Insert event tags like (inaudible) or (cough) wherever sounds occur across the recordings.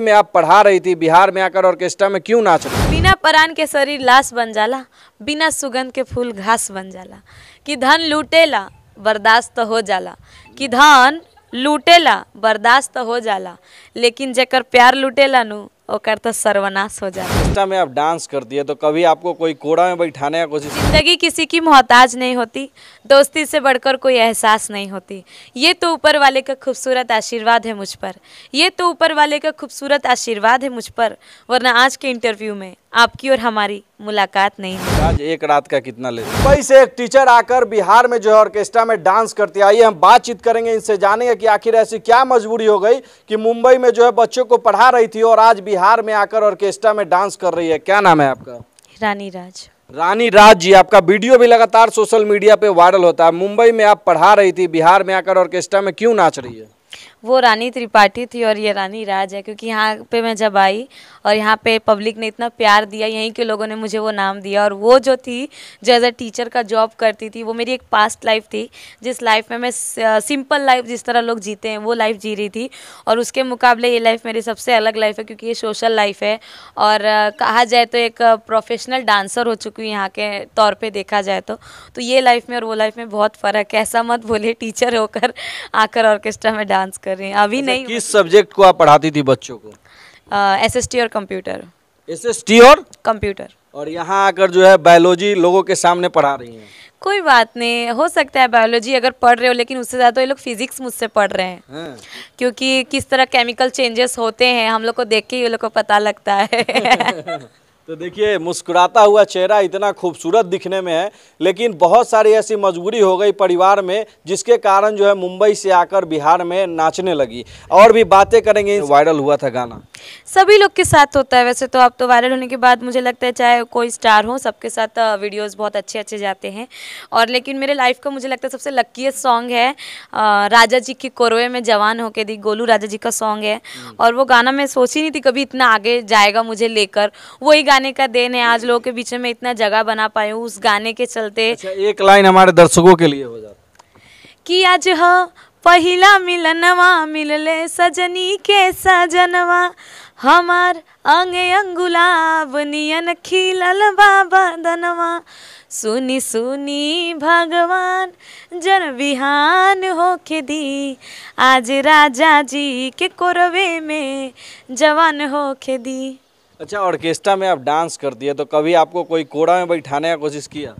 में आप पढ़ा रही थी बिहार में आकर ऑर्केस्ट्रा में क्यों नाच रही बिना परान के शरीर लाश बन जाला बिना सुगंध के फूल घास बन जाला कि धन लूटेला बर्दाश्त तो हो जाला कि धन लूटेला बर्दाश्त तो हो जाला लेकिन जेकर प्यार लूटेला नू और तो सर्वनाश हो जाता इंस्टा में आप डांस करती है तो कभी आपको कोई कोड़ा में बैठाने का कोशिश जिंदगी किसी की मोहताज नहीं होती दोस्ती से बढ़कर कोई एहसास नहीं होती ये तो ऊपर वाले का खूबसूरत आशीर्वाद है मुझ पर ये तो ऊपर वाले का खूबसूरत आशीर्वाद है मुझ पर वरना आज के इंटरव्यू में आपकी और हमारी मुलाकात नहीं हुई आज एक रात का कितना ले मुंबई से एक टीचर आकर बिहार में जो है ऑर्केस्ट्रा में डांस करती आइए हम बातचीत करेंगे इनसे जानेंगे कि आखिर ऐसी क्या मजबूरी हो गई कि मुंबई में जो है बच्चों को पढ़ा रही थी और आज बिहार में आकर ऑर्केस्ट्रा में डांस कर रही है क्या नाम है आपका रानी राज रानी राज जी आपका वीडियो भी लगातार सोशल मीडिया पे वायरल होता है मुंबई में आप पढ़ा रही थी बिहार में आकर ऑर्केस्ट्रा में क्यों नाच रही है वो रानी त्रिपाठी थी और ये रानी राज है क्योंकि यहाँ पे मैं जब आई और यहाँ पे पब्लिक ने इतना प्यार दिया यहीं के लोगों ने मुझे वो नाम दिया और वो जो थी जो एज अ टीचर का जॉब करती थी वो मेरी एक पास्ट लाइफ थी जिस लाइफ में मैं सिंपल लाइफ जिस तरह लोग जीते हैं वो लाइफ जी रही थी और उसके मुकाबले ये लाइफ मेरी सबसे अलग लाइफ है क्योंकि ये सोशल लाइफ है और कहा जाए तो एक प्रोफेशनल डांसर हो चुकी हूँ यहाँ के तौर पर देखा जाए तो, तो ये लाइफ में और वो लाइफ में बहुत फ़र्क है ऐसा मत बोले टीचर होकर आकर ऑर्केस्ट्रा में डांस कर कर रही हैं अभी अच्छा, नहीं किस सब्जेक्ट को आप पढ़ाती थी बच्चों को एस एस टी और कंप्यूटर एस एस टी और कंप्यूटर और यहाँ आकर जो है बायोलॉजी लोगों के सामने पढ़ा रही हैं कोई बात नहीं हो सकता है बायोलॉजी अगर पढ़ रहे हो लेकिन उससे ज़्यादा तो ये लोग फिजिक्स मुझसे पढ़ रहे हैं हाँ। क्योंकि किस तरह केमिकल चेंजेस होते हैं हम लोग को देख के ये लोग को पता लगता है (laughs) तो देखिए मुस्कुराता हुआ चेहरा इतना खूबसूरत दिखने में है लेकिन बहुत सारी ऐसी मजबूरी हो गई परिवार में जिसके कारण जो है मुंबई से आकर बिहार में नाचने लगी और भी बातें करेंगे वायरल हुआ था गाना सभी लोग के साथ होता है वैसे तो आप तो वायरल होने के बाद मुझे लगता है चाहे कोई स्टार हो सबके साथ वीडियोस बहुत अच्छे अच्छे जाते हैं और लेकिन मेरे लाइफ का मुझे लगता है सबसे लक्कीस्ट सॉन्ग है राजा जी की कोरवे में जवान होके दी गोलू राजा जी का सॉन्ग है हम्म। और वो गाना मैं सोच ही नहीं थी कभी इतना आगे जाएगा मुझे लेकर वही गाने का देन है आज लोगों के बीच में इतना जगह बना पाई हूँ उस गाने के चलते अच्छा, एक लाइन हमारे दर्शकों के लिए हो जाता कि आज हाँ पहला मिलनवा मिलले सजनी के सजनवा हमार अंग अंगुलाब नियन खिलल बाबा दनवा सुनी सुनी भगवान जन विहान होके दी आज राजा जी के कोरवे में जवान होके दी अच्छा ऑर्केस्ट्रा में आप डांस करती है तो कभी आपको कोई कोड़ा में बैठाने का कोशिश किया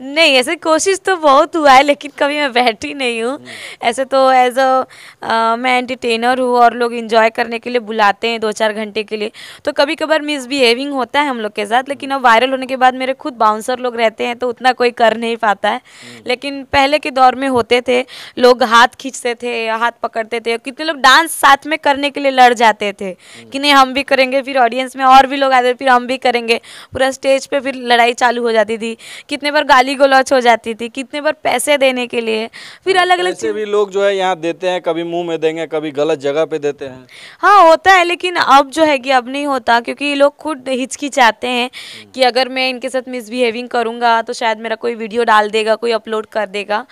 नहीं ऐसे कोशिश तो बहुत हुआ है लेकिन कभी मैं बैठी नहीं हूँ हम्म। ऐसे तो एज अ मैं एंटरटेनर हूँ और लोग इन्जॉय करने के लिए बुलाते हैं दो चार घंटे के लिए तो कभी कभार मिसबिहेविंग होता है हम लोग के साथ हम्म। लेकिन अब वायरल होने के बाद मेरे खुद बाउंसर लोग रहते हैं तो उतना कोई कर नहीं पाता है हम्म। लेकिन पहले के दौर में होते थे लोग हाथ खींचते थे हाथ पकड़ते थे कितने लोग डांस साथ में करने के लिए लड़ जाते थे कि नहीं हम भी करेंगे फिर ऑडियंस में और भी लोग आते फिर हम भी करेंगे पूरा स्टेज पर फिर लड़ाई चालू हो जाती थी कितने कितने बार गाली गलौच हो जाती थी कितने बार पैसे देने के लिए फिर अलग अलग ऐसे भी लोग जो है यहाँ देते हैं कभी मुंह में देंगे कभी गलत जगह पे देते हैं हाँ होता है लेकिन अब जो है कि अब नहीं होता क्योंकि ये लोग खुद हिचकिचाते हैं हम्म। कि अगर मैं इनके साथ मिसबिहेविंग करूँगा तो शायद मेरा कोई वीडियो डाल देगा कोई अपलोड कर देगा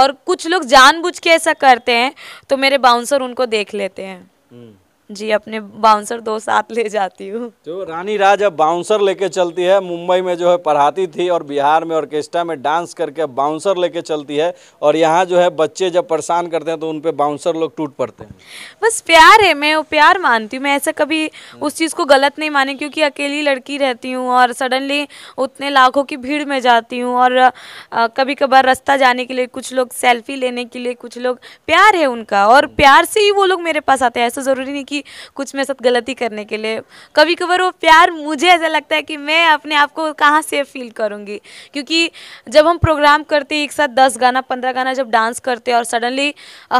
और कुछ लोग जानबूझ के ऐसा करते हैं तो मेरे बाउंसर उनको देख लेते हैं हम्म। जी अपने बाउंसर दो साथ ले जाती हूँ जो तो रानी राज अब बाउंसर लेके चलती है मुंबई में जो है पढ़ाती थी और बिहार में ऑर्केस्ट्रा में डांस करके बाउंसर लेके चलती है और यहाँ जो है बच्चे जब परेशान करते हैं तो उनपे बाउंसर लोग टूट पड़ते हैं बस प्यार है मैं वो प्यार मानती हूँ मैं ऐसा कभी उस चीज़ को गलत नहीं माने क्योंकि अकेली लड़की रहती हूँ और सडनली उतने लाखों की भीड़ में जाती हूँ और कभी कभार रास्ता जाने के लिए कुछ लोग सेल्फी लेने के लिए कुछ लोग प्यार है उनका और प्यार से ही वो लोग मेरे पास आते हैं ऐसा ज़रूरी नहीं कि भी कुछ मेरे साथ गलती करने के लिए कभी कभार वो प्यार मुझे ऐसा लगता है कि मैं अपने आप को कहाँ सेफ फील करूँगी क्योंकि जब हम प्रोग्राम करते एक साथ दस गाना पंद्रह गाना जब डांस करते और सडनली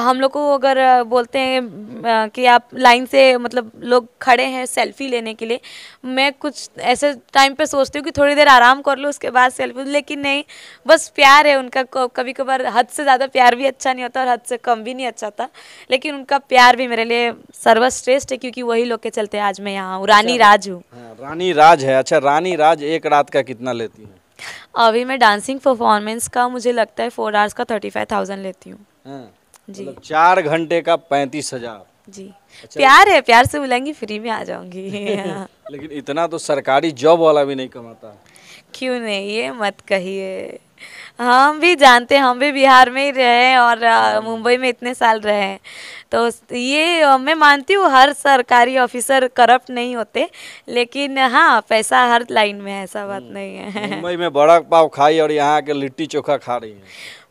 हम लोग को अगर बोलते हैं कि आप लाइन से मतलब लोग खड़े हैं सेल्फी लेने के लिए मैं कुछ ऐसे टाइम पर सोचती हूँ कि थोड़ी देर आराम कर लो उसके बाद सेल्फी लेकिन नहीं बस प्यार है उनका कभी कभार हद से ज़्यादा प्यार भी अच्छा नहीं होता और हद से कम भी नहीं अच्छा होता लेकिन उनका प्यार भी मेरे लिए सर्वश्रेष्ठ श्रेष्ठ है क्योंकि वही लोग के चलते आज मैं यहाँ हूँ अच्छा, रानी राज हूँ हाँ, रानी राज है अच्छा रानी राज एक रात का कितना लेती है अभी मैं डांसिंग परफॉर्मेंस का मुझे लगता है फोर आवर्स का थर्टी फाइव थाउजेंड लेती हूँ हाँ, जी मतलब चार घंटे का पैंतीस हजार जी अच्छा, प्यार है प्यार से बुलाएंगी फ्री में आ जाऊंगी (laughs) हाँ। लेकिन इतना तो सरकारी जॉब वाला भी नहीं कमाता क्यों नहीं ये मत कहिए हम भी जानते हैं हम भी बिहार में ही रहे हैं और हाँ। मुंबई में इतने साल रहे हैं तो ये मैं मानती हूँ हर सरकारी ऑफिसर करप्ट नहीं होते लेकिन हाँ पैसा हर लाइन में है ऐसा बात हम्म। नहीं है मुंबई में बड़ा पाव खाई और यहाँ के लिट्टी चोखा खा रही है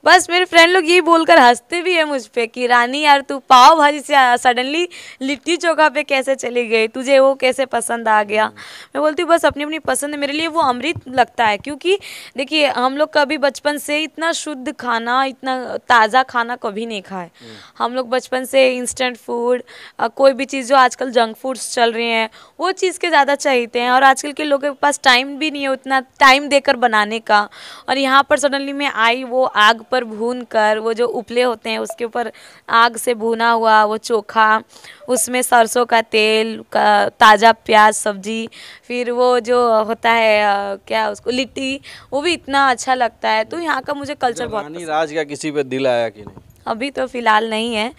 बस मेरे फ्रेंड लोग यही बोलकर हंसते भी है मुझ पर कि रानी यार तू पाव भाजी से सडनली लिट्टी चौखा पे कैसे चली गई तुझे वो कैसे पसंद आ गया हम्म। मैं बोलती हूँ बस अपनी अपनी पसंद मेरे लिए वो अमृत लगता है क्योंकि देखिए हम लोग कभी बचपन से इतना शुद्ध खाना इतना ताज़ा खाना कभी नहीं खाए हम्म। हम लोग बचपन से इंस्टेंट फूड कोई भी चीज़ जो आजकल जंक फूड्स चल रहे हैं वो चीज़ के ज़्यादा चाहते हैं और आजकल के लोगों के पास टाइम भी नहीं है उतना टाइम देकर बनाने का और यहाँ पर सडनली मैं आई वो आग ऊपर भून कर वो जो उपले होते हैं उसके ऊपर आग से भुना हुआ वो चोखा उसमें सरसों का तेल का ताज़ा प्याज सब्जी फिर वो जो होता है क्या उसको लिट्टी वो भी इतना अच्छा लगता है तो यहाँ का मुझे कल्चर बहुत राज का किसी पे दिल आया कि नहीं अभी तो फ़िलहाल नहीं है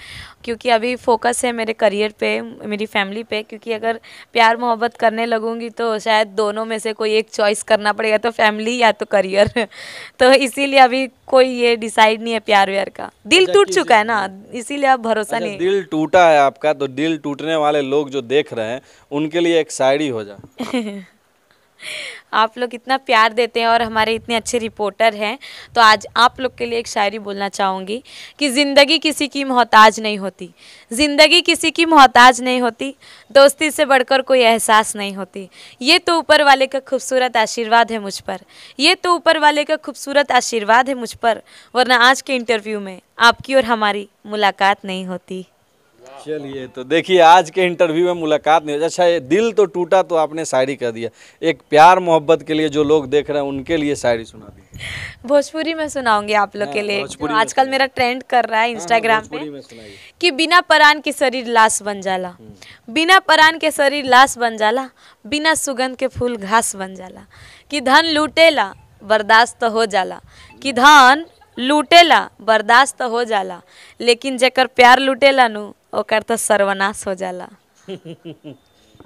क्योंकि अभी फोकस है मेरे करियर पे मेरी फैमिली पे क्योंकि अगर प्यार मोहब्बत करने लगूंगी तो शायद दोनों में से कोई एक चॉइस करना पड़ेगा तो फैमिली या तो करियर (laughs) तो इसीलिए अभी कोई ये डिसाइड नहीं है प्यार व्यार का दिल अच्छा, टूट चुका है ना हम्म। इसीलिए आप भरोसा अच्छा, नहीं दिल टूटा है आपका तो दिल टूटने वाले लोग जो देख रहे हैं उनके लिए एक साइड ही हो जाए (laughs) आप लोग इतना प्यार देते हैं और हमारे इतने अच्छे रिपोर्टर हैं तो आज आप लोग के लिए एक शायरी बोलना चाहूँगी कि ज़िंदगी किसी की मोहताज नहीं होती ज़िंदगी किसी की मोहताज नहीं होती दोस्ती से बढ़कर कोई एहसास नहीं होती ये तो ऊपर वाले का खूबसूरत आशीर्वाद है मुझ पर ये तो ऊपर वाले का खूबसूरत आशीर्वाद है मुझ पर वरना आज के इंटरव्यू में आपकी और हमारी मुलाकात नहीं होती चलिए तो देखिए आज के इंटरव्यू में मुलाकात नहीं अच्छा ये दिल तो टूटा तो आपने शायरी कर दिया एक प्यार मोहब्बत के लिए जो लोग देख रहे हैं उनके लिए शायरी सुना दी भोजपुरी में सुनाऊंगी आप लोग के हाँ, लिए तो आजकल मेरा ट्रेंड कर रहा है इंस्टाग्राम हाँ, पे कि बिना परान के शरीर लाश बन जाला हम्म। बिना परान के शरीर लाश बन जाला बिना सुगंध के फूल घास बन जाला कि धन लूटेला बर्दाश्त हो जाला कि धन लूटेला बर्दाश्त हो जाला लेकिन जेकर प्यार लूटेला नू ओकर तो सर्वनाश हो जाला (laughs)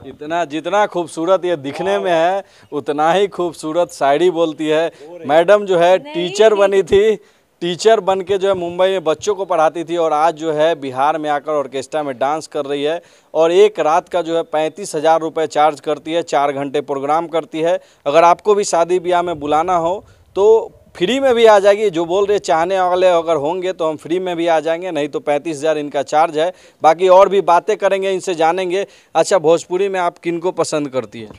इतना जितना खूबसूरत ये दिखने में है उतना ही खूबसूरत शायरी बोलती है मैडम जो है टीचर बनी थी टीचर बन के जो है मुंबई में बच्चों को पढ़ाती थी और आज जो है बिहार में आकर ऑर्केस्ट्रा में डांस कर रही है और एक रात का जो है पैंतीस हज़ार रुपये चार्ज करती है चार घंटे प्रोग्राम करती है अगर आपको भी शादी ब्याह में बुलाना हो तो फ्री में भी आ जाएगी जो बोल रहे चाहने वाले अगर होंगे तो हम फ्री में भी आ जाएंगे नहीं तो पैंतीस हज़ार इनका चार्ज है बाकी और भी बातें करेंगे इनसे जानेंगे अच्छा भोजपुरी में आप किनको पसंद करती है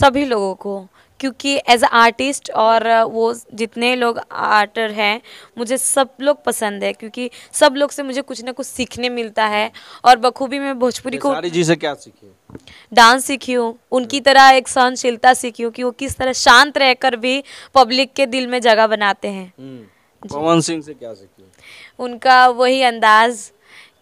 सभी लोगों को क्योंकि एज आर्टिस्ट और वो जितने लोग आर्टर हैं मुझे सब लोग पसंद है क्योंकि सब लोग से मुझे कुछ ना कुछ सीखने मिलता है और बखूबी मैं भोजपुरी को जी से क्या सीखी डांस सीखी हूँ उनकी हम्म। तरह एक सहनशीलता सीखी हूँ कि वो किस तरह शांत रहकर भी पब्लिक के दिल में जगह बनाते हैं हम्म। पवन सिंह से क्या सीखी उनका वही अंदाज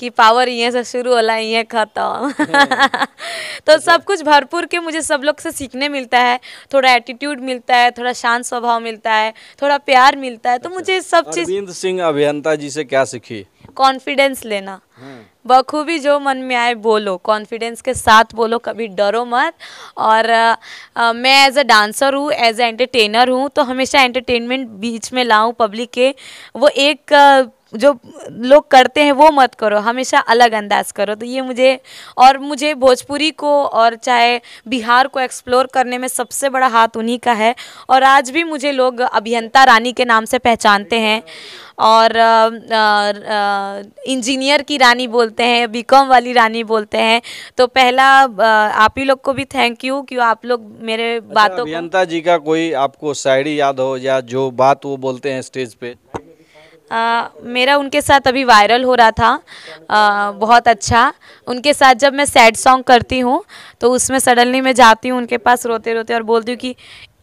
कि पावर ये से शुरू होला ये खत्म (laughs) तो सब कुछ भरपूर के मुझे सब लोग से सीखने मिलता है थोड़ा एटीट्यूड मिलता है थोड़ा शांत स्वभाव मिलता है थोड़ा प्यार मिलता है तो अच्छा। मुझे सब चीज सिंह अभियंता जी से क्या सीखी कॉन्फिडेंस लेना हाँ। बखूबी जो मन में आए बोलो कॉन्फिडेंस के साथ बोलो कभी डरो मत और आ, आ, मैं एज अ डांसर हूँ एज अ एंटरटेनर हूँ तो हमेशा एंटरटेनमेंट बीच में लाऊं पब्लिक के वो एक आ, जो लोग करते हैं वो मत करो हमेशा अलग अंदाज करो तो ये मुझे और मुझे भोजपुरी को और चाहे बिहार को एक्सप्लोर करने में सबसे बड़ा हाथ उन्हीं का है और आज भी मुझे लोग अभियंता रानी के नाम से पहचानते हैं और इंजीनियर की रानी बोलते हैं बीकॉम वाली रानी बोलते हैं तो पहला आप ही लोग को भी थैंक यू कि आप लोग मेरे अच्छा, बातों अभियंता जी का कोई आपको शायरी याद हो या जो बात वो बोलते हैं स्टेज पे आ, मेरा उनके साथ अभी वायरल हो रहा था आ, बहुत अच्छा उनके साथ जब मैं सैड सॉन्ग करती हूँ तो उसमें सडनली मैं जाती हूँ उनके पास रोते रोते और बोलती हूँ कि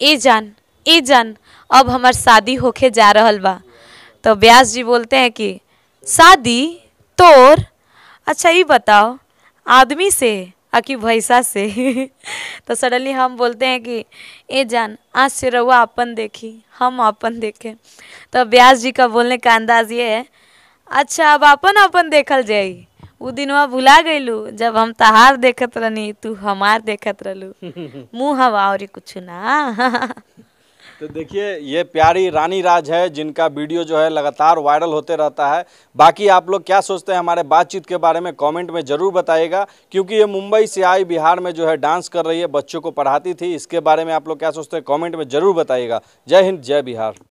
ए जान ए जान अब हमार शादी होके जा रहा बा तो व्यास जी बोलते हैं कि शादी तोर अच्छा ये बताओ आदमी से आकि भैसा से (laughs) तो सडनली हम बोलते हैं कि ए जान आज से रउआ अपन देखी हम अपन देखें तो व्यास जी का बोलने का अंदाज ये है अच्छा अब अपन अपन देखल जाई उ दिनवा भुला गईलू जब हम तहार देखत रहनी तू हमार देखत रहलू (laughs) मुँह हवा और कुछ ना (laughs) तो देखिए ये प्यारी रानी राज है जिनका वीडियो जो है लगातार वायरल होते रहता है बाकी आप लोग क्या सोचते हैं हमारे बातचीत के बारे में कमेंट में ज़रूर बताइएगा क्योंकि ये मुंबई से आई बिहार में जो है डांस कर रही है बच्चों को पढ़ाती थी इसके बारे में आप लोग क्या सोचते हैं कॉमेंट में ज़रूर बताइएगा जय हिंद जय बिहार